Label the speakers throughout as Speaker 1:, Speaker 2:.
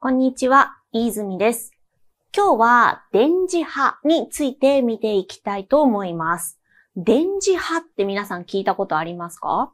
Speaker 1: こんにちは、飯泉です。今日は電磁波について見ていきたいと思います。電磁波って皆さん聞いたことありますか、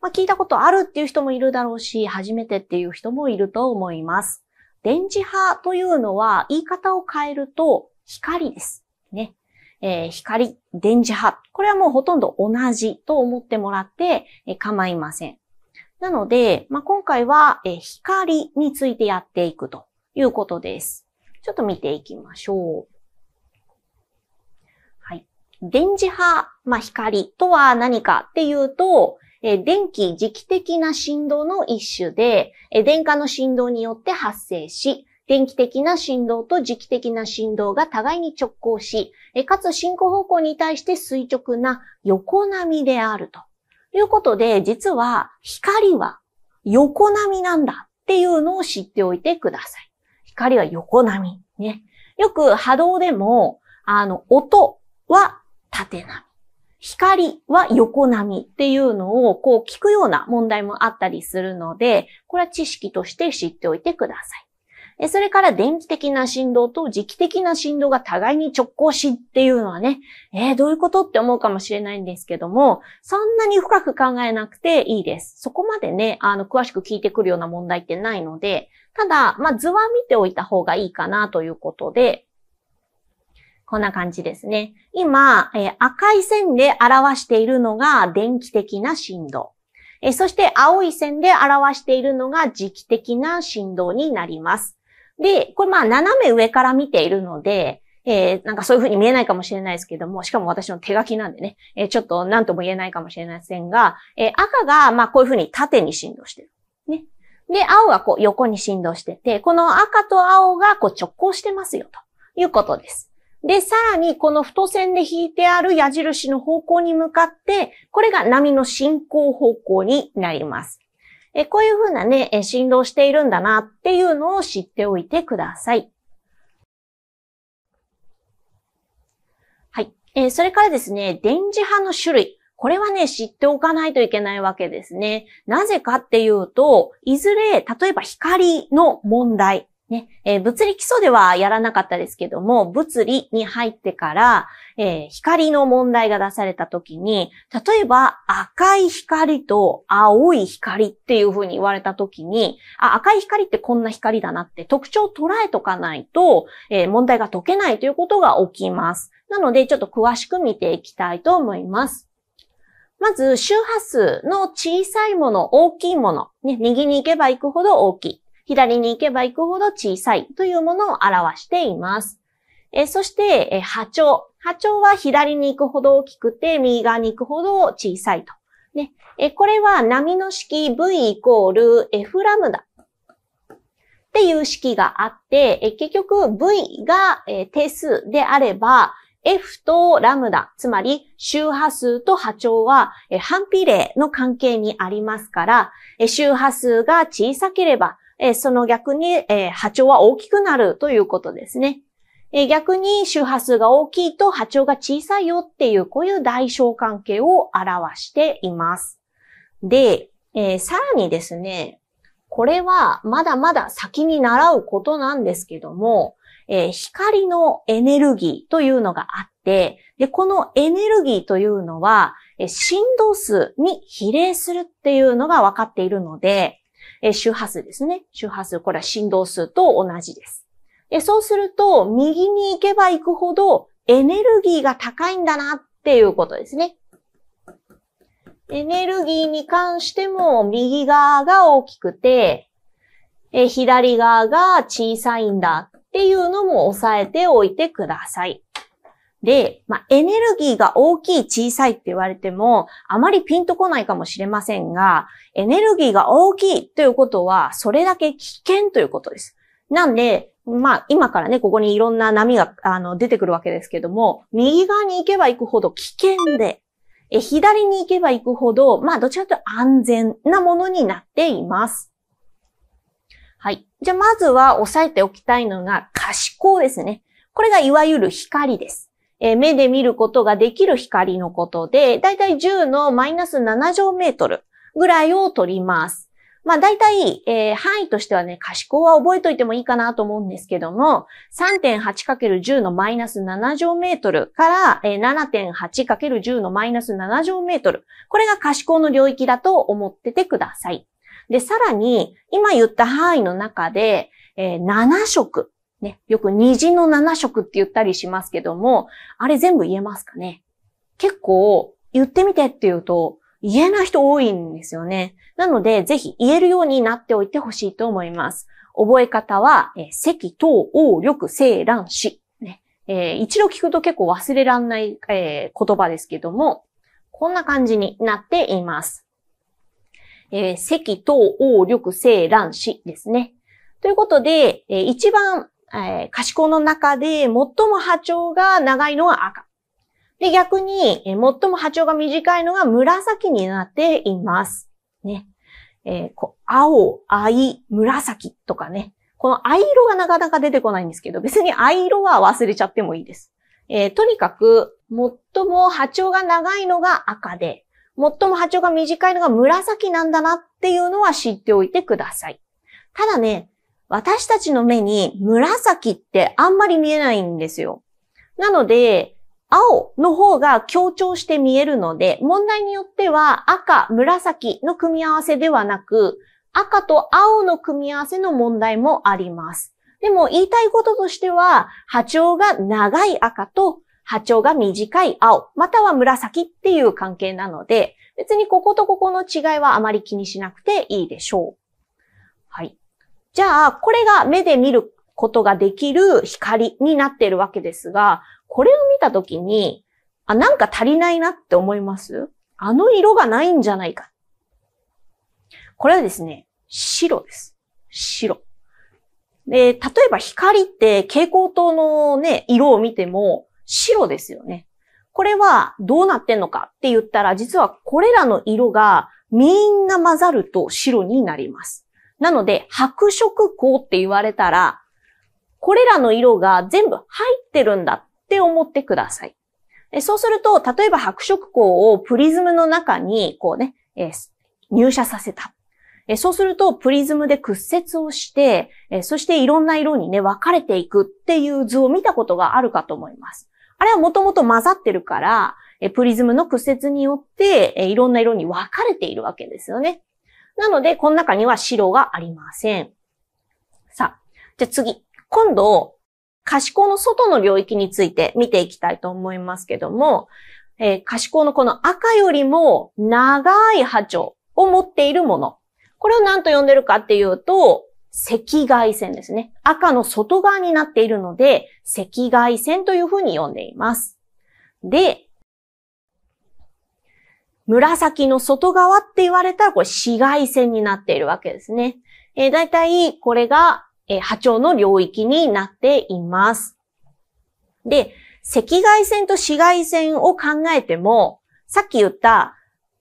Speaker 1: まあ、聞いたことあるっていう人もいるだろうし、初めてっていう人もいると思います。電磁波というのは言い方を変えると光です。ね。えー、光、電磁波。これはもうほとんど同じと思ってもらって、えー、構いません。なので、まあ、今回は、え光についてやっていくということです。ちょっと見ていきましょう。はい。電磁波、まあ、光とは何かっていうと、え電気磁気的な振動の一種で、え電荷の振動によって発生し、電気的な振動と磁気的な振動が互いに直行し、えかつ進行方向に対して垂直な横波であるとということで、実は光は横波なんだっていうのを知っておいてください。光は横波。ね。よく波動でも、あの、音は縦波。光は横波っていうのをこう聞くような問題もあったりするので、これは知識として知っておいてください。それから電気的な振動と磁気的な振動が互いに直行しっていうのはね、えー、どういうことって思うかもしれないんですけども、そんなに深く考えなくていいです。そこまでね、あの、詳しく聞いてくるような問題ってないので、ただ、まあ、図は見ておいた方がいいかなということで、こんな感じですね。今、えー、赤い線で表しているのが電気的な振動。えそして青い線で表しているのが磁気的な振動になります。で、これまあ斜め上から見ているので、えー、なんかそういうふうに見えないかもしれないですけども、しかも私の手書きなんでね、えー、ちょっと何とも言えないかもしれませんが、えー、赤が、まあこういうふうに縦に振動してる。ね。で、青がこう横に振動してて、この赤と青がこう直行してますよ、ということです。で、さらにこの太線で引いてある矢印の方向に向かって、これが波の進行方向になります。えこういうふうなね、え振動しているんだなっていうのを知っておいてください。はい。えそれからですね、電磁波の種類。これはね、知っておかないといけないわけですね。なぜかっていうと、いずれ、例えば光の問題ねえー、物理基礎ではやらなかったですけども、物理に入ってから、えー、光の問題が出された時に、例えば赤い光と青い光っていう風に言われた時に、あ赤い光ってこんな光だなって特徴を捉えとかないと、えー、問題が解けないということが起きます。なので、ちょっと詳しく見ていきたいと思います。まず、周波数の小さいもの、大きいもの、ね、右に行けば行くほど大きい。左に行けば行くほど小さいというものを表しています。えそして、え波長。波長は左に行くほど大きくて、右側に行くほど小さいと。ね、えこれは波の式 V イコール F ラムダっていう式があって、え結局 V が、え定数であれば、F とラムダ、つまり周波数と波長は反比例の関係にありますから、周波数が小さければえその逆に、え波長は大きくなるということですね。え逆に周波数が大きいと波長が小さいよっていう、こういう代償関係を表しています。で、えー、さらにですね、これはまだまだ先に習うことなんですけども、えー、光のエネルギーというのがあって、で、このエネルギーというのは、えー、振動数に比例するっていうのが分かっているので、え周波数ですね。周波数、これは振動数と同じです。えそうすると、右に行けば行くほどエネルギーが高いんだなっていうことですね。エネルギーに関しても、右側が大きくて、え左側が小さいんだっていうのも押さえておいてください。で、まあ、エネルギーが大きい小さいって言われても、あまりピンとこないかもしれませんが、エネルギーが大きいということは、それだけ危険ということです。なんで、まあ、今からね、ここにいろんな波が、あの、出てくるわけですけども、右側に行けば行くほど危険で、え左に行けば行くほど、まあ、どちらかというと安全なものになっています。はい。じゃあ、まずは押さえておきたいのが、可視光ですね。これがいわゆる光です。えー、目で見ることができる光のことで、だいたい10のマイナス7乗メートルぐらいを取ります。まあたい、えー、範囲としてはね、可視光は覚えといてもいいかなと思うんですけども、3.8×10 のマイナス7乗メートルから、えー、7.8×10 のマイナス7乗メートル。これが可視光の領域だと思っててください。で、さらに、今言った範囲の中で、えー、7色ね、よく虹の7色って言ったりしますけども、あれ全部言えますかね結構、言ってみてって言うと、言えない人多いんですよね。なので、ぜひ言えるようになっておいてほしいと思います。覚え方は、えー、赤、等、王、力、正、乱、死、ね。えー、一度聞くと結構忘れらんない、えー、言葉ですけども、こんな感じになっています。えー、赤、等、王、力、正、乱、死ですね。ということで、えー、一番えー、可視光の中で最も波長が長いのは赤。で、逆に、えー、最も波長が短いのが紫になっています。ね。えー、こう、青、藍、紫とかね。この藍色がなかなか出てこないんですけど、別に藍色は忘れちゃってもいいです。えー、とにかく、最も波長が長いのが赤で、最も波長が短いのが紫なんだなっていうのは知っておいてください。ただね、私たちの目に紫ってあんまり見えないんですよ。なので、青の方が強調して見えるので、問題によっては赤、紫の組み合わせではなく、赤と青の組み合わせの問題もあります。でも言いたいこととしては、波長が長い赤と波長が短い青、または紫っていう関係なので、別にこことここの違いはあまり気にしなくていいでしょう。はい。じゃあ、これが目で見ることができる光になっているわけですが、これを見たときに、あ、なんか足りないなって思いますあの色がないんじゃないか。これはですね、白です。白。で、例えば光って蛍光灯のね、色を見ても白ですよね。これはどうなってんのかって言ったら、実はこれらの色がみんな混ざると白になります。なので、白色光って言われたら、これらの色が全部入ってるんだって思ってください。そうすると、例えば白色光をプリズムの中に、こうね、入射させた。そうすると、プリズムで屈折をして、そしていろんな色にね、分かれていくっていう図を見たことがあるかと思います。あれはもともと混ざってるから、プリズムの屈折によって、いろんな色に分かれているわけですよね。なので、この中には白がありません。さあ、じゃあ次。今度、可視光の外の領域について見ていきたいと思いますけども、えー、可視光のこの赤よりも長い波長を持っているもの。これを何と呼んでるかっていうと、赤外線ですね。赤の外側になっているので、赤外線というふうに呼んでいます。で、紫の外側って言われたら、これ紫外線になっているわけですね。えー、だいたいこれが、えー、波長の領域になっています。で、赤外線と紫外線を考えても、さっき言った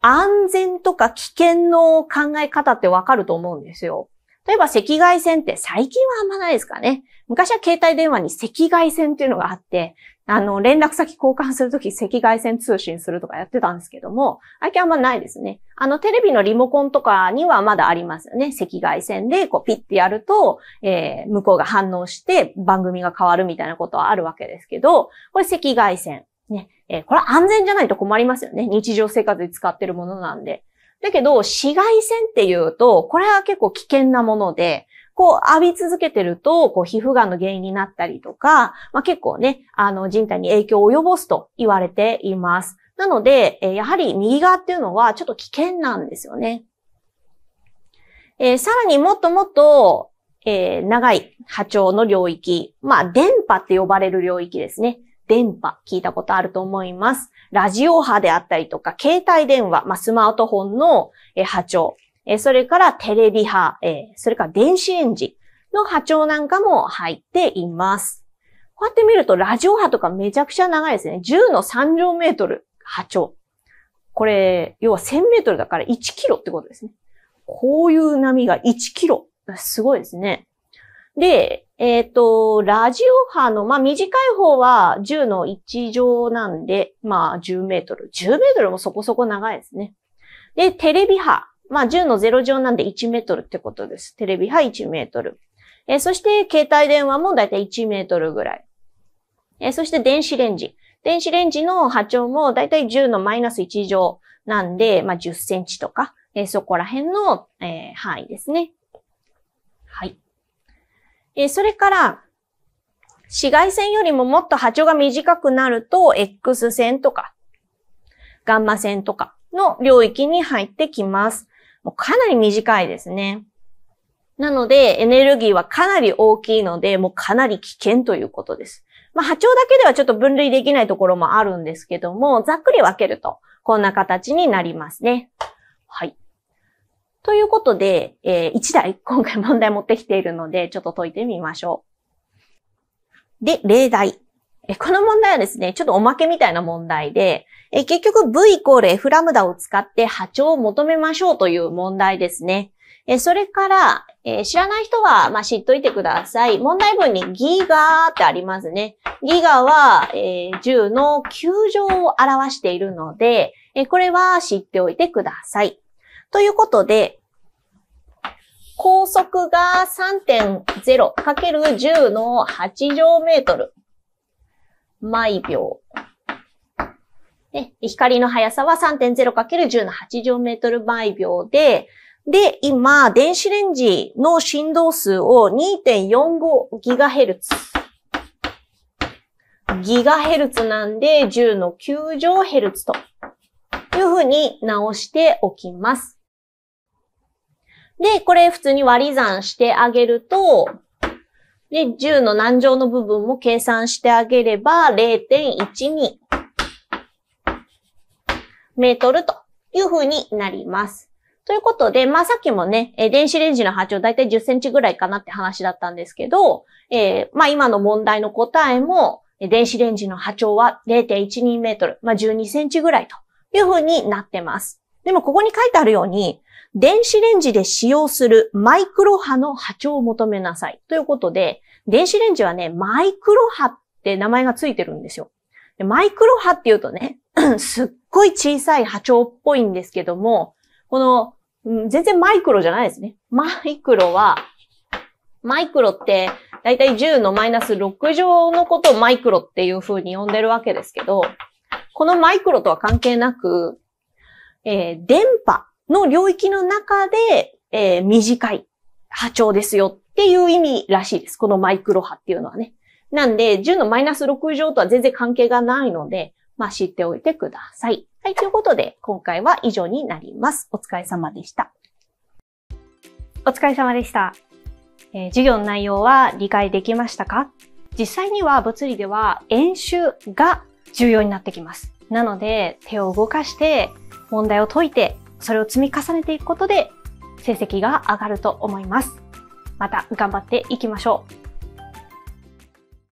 Speaker 1: 安全とか危険の考え方ってわかると思うんですよ。例えば赤外線って最近はあんまないですかね。昔は携帯電話に赤外線っていうのがあって、あの、連絡先交換するとき赤外線通信するとかやってたんですけども、最近あんまないですね。あの、テレビのリモコンとかにはまだありますよね。赤外線で、こう、ピッてやると、えー、向こうが反応して番組が変わるみたいなことはあるわけですけど、これ赤外線。ね。えー、これ安全じゃないと困りますよね。日常生活で使ってるものなんで。だけど、紫外線っていうと、これは結構危険なもので、こう浴び続けてると、こう皮膚がんの原因になったりとか、まあ、結構ね、あの人体に影響を及ぼすと言われています。なので、やはり右側っていうのはちょっと危険なんですよね。えー、さらにもっともっと、えー、長い波長の領域、まあ、電波って呼ばれる領域ですね。電波、聞いたことあると思います。ラジオ波であったりとか、携帯電話、まあ、スマートフォンの波長。えそれからテレビ波、えそれから電子レンジの波長なんかも入っています。こうやって見ると、ラジオ波とかめちゃくちゃ長いですね。10の3乗メートル波長。これ、要は1000メートルだから1キロってことですね。こういう波が1キロ。すごいですね。で、えっ、ー、と、ラジオ波の、まあ、短い方は10の1乗なんで、まあ、10メートル。10メートルもそこそこ長いですね。で、テレビ波まあ10の0乗なんで1メートルってことです。テレビ波1メートル。えー、そして携帯電話もだいたい1メートルぐらい。えー、そして電子レンジ。電子レンジの波長もだいたい10のマイナス1乗なんで、まあ10センチとか、えー、そこら辺の、えー、範囲ですね。はい。えー、それから、紫外線よりももっと波長が短くなると、X 線とか、ガンマ線とかの領域に入ってきます。もうかなり短いですね。なので、エネルギーはかなり大きいので、もうかなり危険ということです。まあ、波長だけではちょっと分類できないところもあるんですけども、ざっくり分けると、こんな形になりますね。はい。ということで、えー、1台、今回問題持ってきているので、ちょっと解いてみましょう。で、例題。えこの問題はですね、ちょっとおまけみたいな問題で、え結局 V イコール F ラムダを使って波長を求めましょうという問題ですね。えそれから、え知らない人は、まあ、知っといてください。問題文にギガーってありますね。ギガは、え10の9乗を表しているので、えこれは知っておいてください。ということで、高速が 3.0×10 の8乗メートル。毎秒。ね、光の速さは 3.0×10 の8乗メートル毎秒で、で、今、電子レンジの振動数を 2.45GHz。ギガヘルツなんで10の9乗ヘルツというふうに直しておきます。で、これ普通に割り算してあげると、で、10の難乗の部分も計算してあげれば、0.12メートルというふうになります。ということで、まあ、さっきもね、電子レンジの波長だいたい10センチぐらいかなって話だったんですけど、えー、まあ、今の問題の答えも、電子レンジの波長は0.12メートル、まあ、12センチぐらいというふうになってます。でもここに書いてあるように、電子レンジで使用するマイクロ波の波長を求めなさい。ということで、電子レンジはね、マイクロ波って名前がついてるんですよ。でマイクロ波って言うとね、すっごい小さい波長っぽいんですけども、この、うん、全然マイクロじゃないですね。マイクロは、マイクロって、だいたい10のマイナス6乗のことをマイクロっていう風に呼んでるわけですけど、このマイクロとは関係なく、えー、電波の領域の中で、えー、短い波長ですよっていう意味らしいです。このマイクロ波っていうのはね。なんで、10のマイナス6乗とは全然関係がないので、まあ、知っておいてください。はい、ということで、今回は以上になります。お疲れ様でした。お疲れ様でした。えー、授業の内容は理解できましたか実際には物理では演習が重要になってきます。なので、手を動かして問題を解いて、それを積み重ねていくことで、成績が上がると思います。また頑張っていきましょう。